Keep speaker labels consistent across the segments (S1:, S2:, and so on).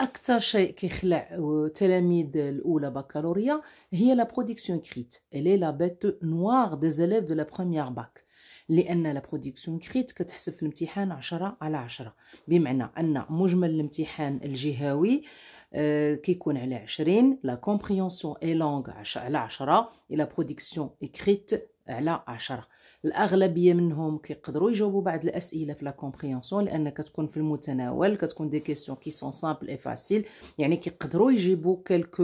S1: اكثر شيء كيخلع التلاميذ آه، الاولى بكالوريا هي لا برودكسيون كريت الي لا بيت نوار دي زليف دو لا بروميير باك لان لا برودكسيون كريت كتحسب في الامتحان 10 على 10 بمعنى ان مجمل الامتحان الجهوي آه، كيكون على 20 لا كومبريونسيون اي لونغ على 10 اي لا برودكسيون اكريت على عشرة الأغلبية منهم كيقدروا يجاوبوا بعض الأسئلة في لا كومبريونسيون لأن كتكون في المتناول كتكون دي كيسيون كي سون سامبل اي فاسيل يعني كيقدروا يجيبوا كلكو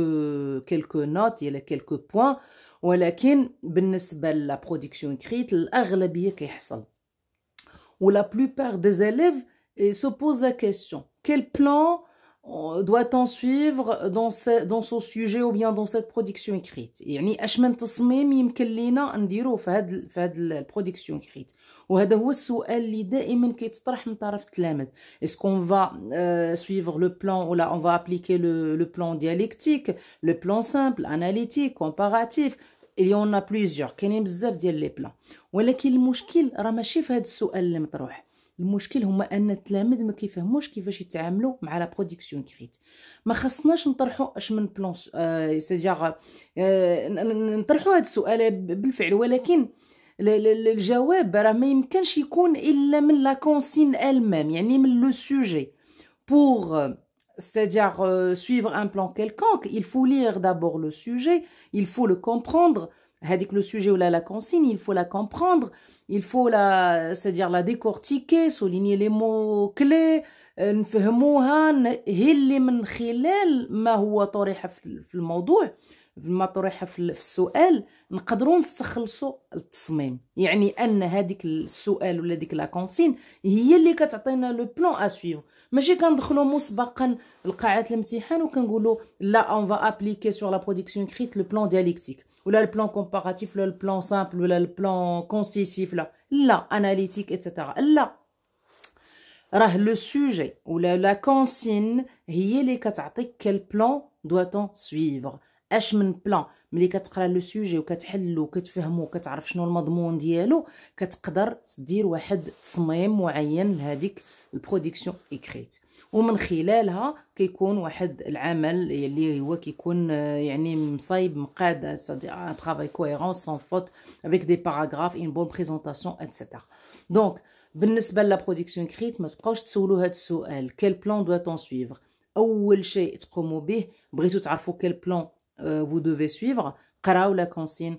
S1: كلكو نوت يلا كلكو بوين ولكن بالنسبة لا برودكسيون كريت الأغلبية كيحصل ولا بلوبار دي زاليف سو بوز لا كيسيون كيل بلان doit-on suivre dans ce, dans ce sujet ou bien dans cette production écrite يعني اش من تصميم يمكن لينا نديرو في هاد في هاد البرودكسيون كريت وهذا هو السؤال اللي دائما كيتطرح من طرف التلامذ اسكو فا سويفر لو بلان ولا اون فا ابليكي لو لو بلان ديالكتيك لو بلان سامبل اناليتيك كومباراتيف اليوم بليزيور كاينين بزاف ديال لي بلان ولكن المشكل راه ماشي في هاد السؤال اللي مطروح المشكل هما ان التلاميذ ما كيفهموش كيفاش يتعاملوا مع لا برودكسيون كريت ما خصناش نطرحوا اش من بلون آه سيجاغ آه نطرحوا هذا السؤال بالفعل ولكن الجواب راه ما يمكنش يكون الا من لا كونسين المام يعني من لو سوجي بور c'est-à-dire euh, suivre un plan quelconque, il faut lire d'abord le sujet, il faut le comprendre, هذيك لو سوجي ولا la consigne il faut la comprendre il faut la c'est-à-dire la décortiquer souligner les mots clés نفهموها نهلي من خلال ما هو طرح في الموضوع ما طرح في السؤال نقدروا نستخلصوا التصميم يعني ان هذيك السؤال ولا ديك لا كونسين هي اللي كتعطينا لو بلون ا سويفر ماشي كندخلوا مسبقا لقاعه الامتحان وكنقولوا لا اون فا ابليكي سور لا برودكسيون كريت لو بلون دياليكتيك ولا البلان كومباراتيف ولا البلان سامبل ولا البلان كونسيسيف لا لا اناليتيك اتسيتيرا لا راه لو سوجي ولا لا كونسين هي اللي كتعطيك كل بلان دو تون سويفر اش من بلان ملي كتقرا لو سوجي وكتحلو وكتفهمو وكتعرف شنو المضمون ديالو كتقدر دير واحد تصميم معين لهذيك البرودكسيون اكريت ومن خلالها كيكون واحد العمل اللي هو كيكون آه، يعني مصايب مقاد سادي ان طرافاي un سون فوت افيك دي باراغراف des بون بريزونطاسيون bonne دونك بالنسبه لا برودكسيون كريت ما تبقاوش تسولوا هذا السؤال كيل بلان دو تون سويفر اول شيء تقوموا به بغيتو تعرفوا كيل بلان فو دوفي سويفر قراو لا كونسين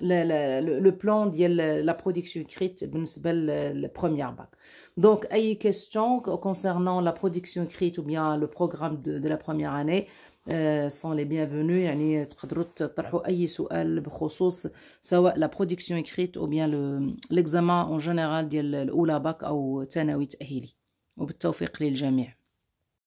S1: le plan de la production écrite ben, le première bac. Donc, il questions concernant la production écrite ou bien le programme de, la première année euh, sont les bienvenus. يعني تقدروا تطرحوا اي سؤال بخصوص سواء la production écrite ou bien l'examen en général ديال الاولى باك او ثانوي تاهيلي وبالتوفيق للجميع